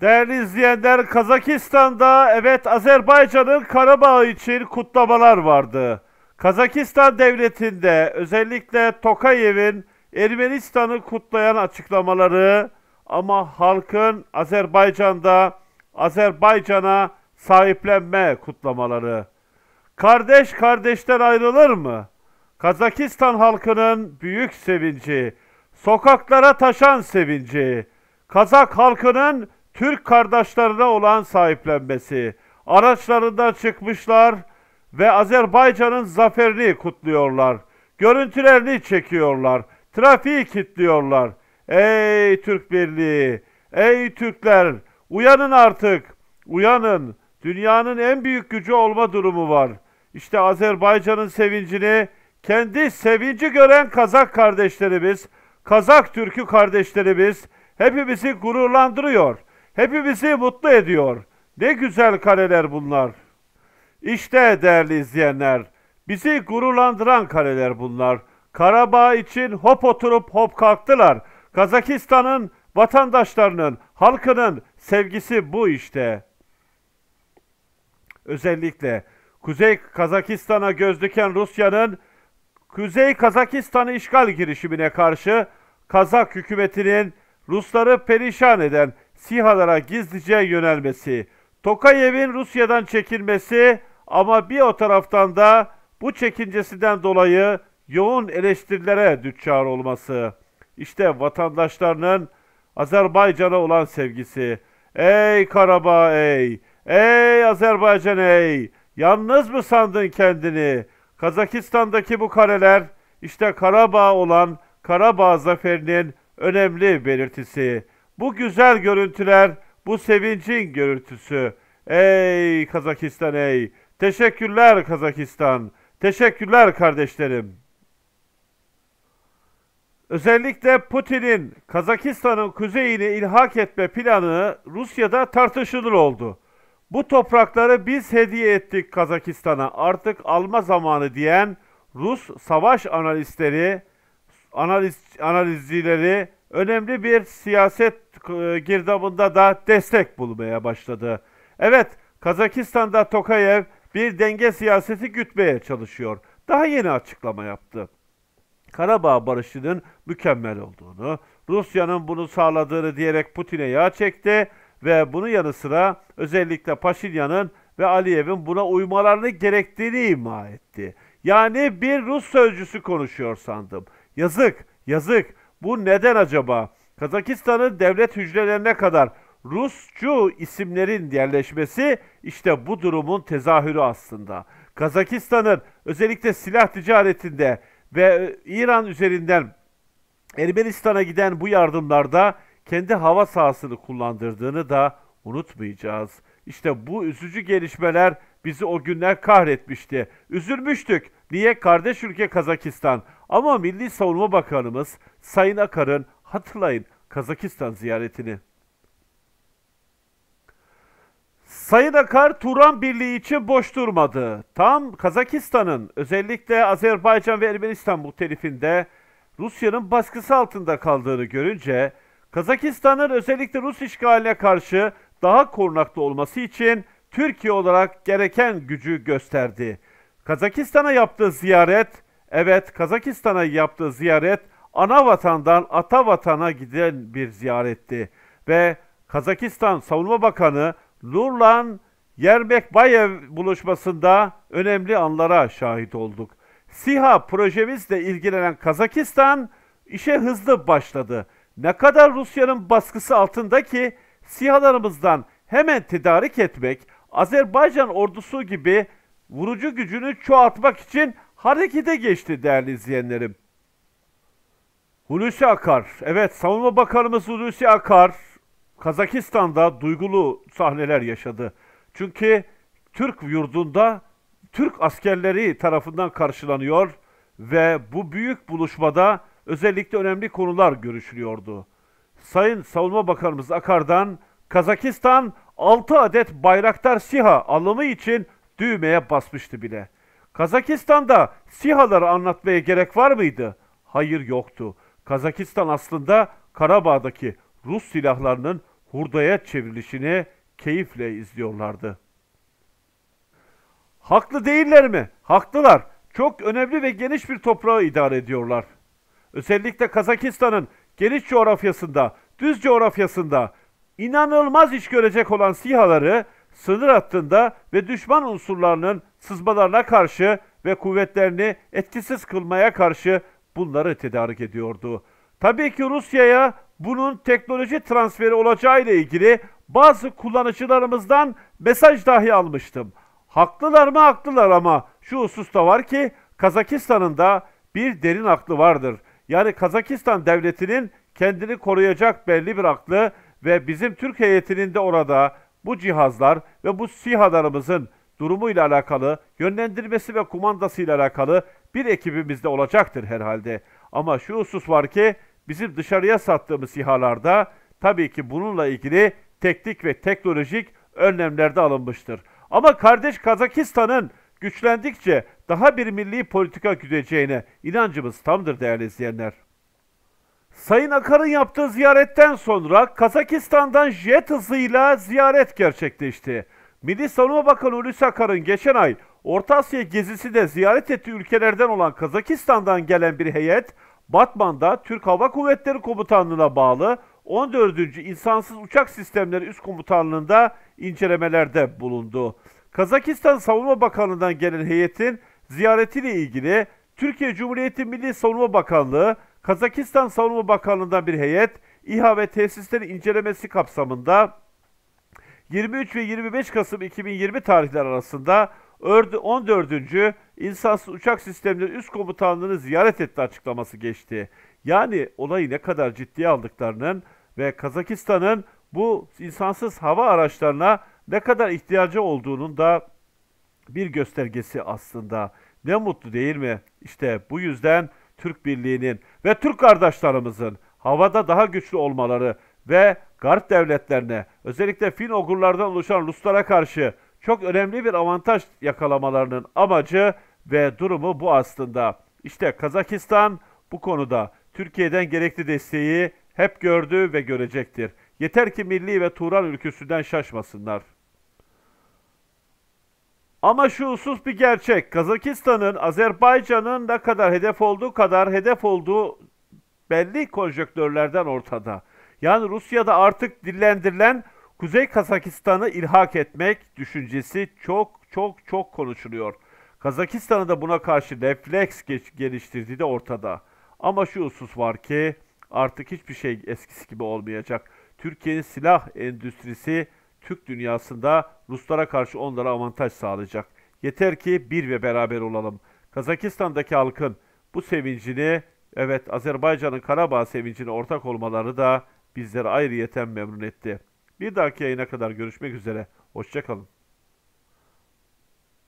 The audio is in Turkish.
Değerli izleyenler Kazakistan'da evet Azerbaycan'ın Karabağ için kutlamalar vardı. Kazakistan devletinde özellikle Tokayev'in Ermenistan'ı kutlayan açıklamaları ama halkın Azerbaycan'da Azerbaycan'a sahiplenme kutlamaları. Kardeş kardeşten ayrılır mı? Kazakistan halkının büyük sevinci, sokaklara taşan sevinci, Kazak halkının Türk kardeşlerine olan sahiplenmesi. Araçlarından çıkmışlar ve Azerbaycan'ın zaferini kutluyorlar. Görüntülerini çekiyorlar. Trafiği kilitliyorlar. Ey Türk Birliği! Ey Türkler! Uyanın artık! Uyanın! Dünyanın en büyük gücü olma durumu var. İşte Azerbaycan'ın sevincini kendi sevinci gören Kazak kardeşlerimiz, Kazak Türk'ü kardeşlerimiz hepimizi gururlandırıyor.'' Hepimizi mutlu ediyor. Ne güzel kareler bunlar. İşte değerli izleyenler, bizi gururlandıran kareler bunlar. Karabağ için hop oturup hop kalktılar. Kazakistan'ın vatandaşlarının, halkının sevgisi bu işte. Özellikle Kuzey Kazakistan'a göz diken Rusya'nın Kuzey Kazakistan'ı işgal girişimine karşı Kazak hükümetinin Rusları perişan eden SİHA'lara gizlice yönelmesi, Tokayev'in Rusya'dan çekilmesi ama bir o taraftan da bu çekincesinden dolayı yoğun eleştirilere düçar olması. İşte vatandaşlarının Azerbaycan'a olan sevgisi. Ey Karabağ ey, ey Azerbaycan ey, yalnız mı sandın kendini? Kazakistan'daki bu kareler işte Karabağ olan Karabağ zaferinin önemli belirtisi. Bu güzel görüntüler, bu sevincin görüntüsü. Ey Kazakistan ey! Teşekkürler Kazakistan. Teşekkürler kardeşlerim. Özellikle Putin'in Kazakistan'ın kuzeyini ilhak etme planı Rusya'da tartışılır oldu. Bu toprakları biz hediye ettik Kazakistan'a artık alma zamanı diyen Rus savaş analistleri, analiz, analizcileri önemli bir siyaset e, girdabında da destek bulmaya başladı. Evet, Kazakistan'da Tokayev bir denge siyaseti gütmeye çalışıyor. Daha yeni açıklama yaptı. Karabağ barışının mükemmel olduğunu, Rusya'nın bunu sağladığını diyerek Putin'e yağ çekti ve bunu yanı sıra özellikle Paşinyan'ın ve Aliyev'in buna uymalarını gerektiğini ima etti. Yani bir Rus sözcüsü konuşuyor sandım. Yazık, yazık. Bu neden acaba? Kazakistan'ın devlet hücrelerine kadar Rusçu isimlerin yerleşmesi işte bu durumun tezahürü aslında. Kazakistan'ın özellikle silah ticaretinde ve e, İran üzerinden Ermenistan'a giden bu yardımlarda kendi hava sahasını kullandırdığını da unutmayacağız. İşte bu üzücü gelişmeler bizi o günler kahretmişti. Üzülmüştük. Niye? Kardeş ülke Kazakistan. Ama Milli Savunma Bakanımız Sayın Akar'ın hatırlayın Kazakistan ziyaretini. Sayın Akar Turan Birliği için boş durmadı. Tam Kazakistan'ın özellikle Azerbaycan ve Ermenistan muhtelifinde Rusya'nın baskısı altında kaldığını görünce Kazakistan'ın özellikle Rus işgaline karşı daha korunaklı olması için Türkiye olarak gereken gücü gösterdi. Kazakistan'a yaptığı ziyaret Evet Kazakistan'a yaptığı ziyaret ana vatandan ata vatana giden bir ziyaretti. Ve Kazakistan Savunma Bakanı Nurlan Yermekbayev buluşmasında önemli anlara şahit olduk. SİHA projemizle ilgilenen Kazakistan işe hızlı başladı. Ne kadar Rusya'nın baskısı altındaki SİHA'larımızdan hemen tedarik etmek, Azerbaycan ordusu gibi vurucu gücünü çoğaltmak için harekete geçti değerli izleyenlerim. Hulusi Akar, evet Savunma Bakanımız Hulusi Akar, Kazakistan'da duygulu sahneler yaşadı. Çünkü Türk yurdunda Türk askerleri tarafından karşılanıyor ve bu büyük buluşmada özellikle önemli konular görüşülüyordu. Sayın Savunma Bakanımız Akar'dan Kazakistan 6 adet Bayraktar SİHA alımı için düğmeye basmıştı bile. Kazakistan'da SİHA'ları anlatmaya gerek var mıydı? Hayır yoktu. Kazakistan aslında Karabağ'daki Rus silahlarının hurdaya çevrilişini keyifle izliyorlardı. Haklı değiller mi? Haklılar. Çok önemli ve geniş bir toprağı idare ediyorlar. Özellikle Kazakistan'ın geniş coğrafyasında, düz coğrafyasında inanılmaz iş görecek olan SİHA'ları sınır hattında ve düşman unsurlarının sızmalarına karşı ve kuvvetlerini etkisiz kılmaya karşı bunları tedarik ediyordu. Tabii ki Rusya'ya bunun teknoloji transferi olacağı ile ilgili bazı kullanıcılarımızdan mesaj dahi almıştım. Haklılar mı haklılar ama şu hususta var ki Kazakistan'ın da bir derin aklı vardır. Yani Kazakistan devletinin kendini koruyacak belli bir aklı ve bizim Türk heyetinin de orada bu cihazlar ve bu SİHA'larımızın durumuyla alakalı, yönlendirmesi ve kumandasıyla alakalı bir ekibimizde olacaktır herhalde. Ama şu husus var ki bizim dışarıya sattığımız SİHA'larda tabii ki bununla ilgili teknik ve teknolojik önlemlerde alınmıştır. Ama kardeş Kazakistan'ın güçlendikçe daha bir milli politika güdeceğine inancımız tamdır değerli izleyenler. Sayın Akar'ın yaptığı ziyaretten sonra Kazakistan'dan jet hızıyla ziyaret gerçekleşti. Milli Savunma Bakanı Hulusi Akar'ın geçen ay Orta Asya gezisi de ziyaret ettiği ülkelerden olan Kazakistan'dan gelen bir heyet, Batman'da Türk Hava Kuvvetleri Komutanlığı'na bağlı 14. İnsansız Uçak Sistemleri Üst Komutanlığı'nda incelemelerde bulundu. Kazakistan Savunma Bakanlığı'ndan gelen heyetin ziyaretiyle ilgili Türkiye Cumhuriyeti Milli Savunma Bakanlığı Kazakistan Savunma Bakanlığı'ndan bir heyet, İHA ve tesisleri incelemesi kapsamında 23 ve 25 Kasım 2020 tarihleri arasında Ördü 14. İnsansız Uçak Sistemleri Üst Komutanlığı'nı ziyaret etti açıklaması geçti. Yani olayı ne kadar ciddiye aldıklarının ve Kazakistan'ın bu insansız hava araçlarına ne kadar ihtiyacı olduğunun da bir göstergesi aslında. Ne mutlu değil mi? İşte bu yüzden Türk Birliği'nin ve Türk kardeşlerimizin havada daha güçlü olmaları ve Garp devletlerine, özellikle Fin Ogurlardan oluşan Ruslara karşı çok önemli bir avantaj yakalamalarının amacı ve durumu bu aslında. İşte Kazakistan bu konuda Türkiye'den gerekli desteği hep gördü ve görecektir. Yeter ki milli ve Turan ülküsünden şaşmasınlar. Ama şu husus bir gerçek. Kazakistan'ın, Azerbaycan'ın ne kadar hedef olduğu kadar hedef olduğu belli konjöktörlerden ortada. Yani Rusya'da artık dillendirilen Kuzey Kazakistan'ı ilhak etmek düşüncesi çok çok çok konuşuluyor. Kazakistan'ın da buna karşı refleks geliştirdiği de ortada. Ama şu husus var ki artık hiçbir şey eskisi gibi olmayacak. Türkiye'nin silah endüstrisi Türk dünyasında Ruslara karşı onlara avantaj sağlayacak. Yeter ki bir ve beraber olalım. Kazakistan'daki halkın bu sevincini, evet Azerbaycan'ın Karabağ sevincine ortak olmaları da bizleri ayrıyeten memnun etti. Bir dahaki yayına kadar görüşmek üzere. Hoşçakalın.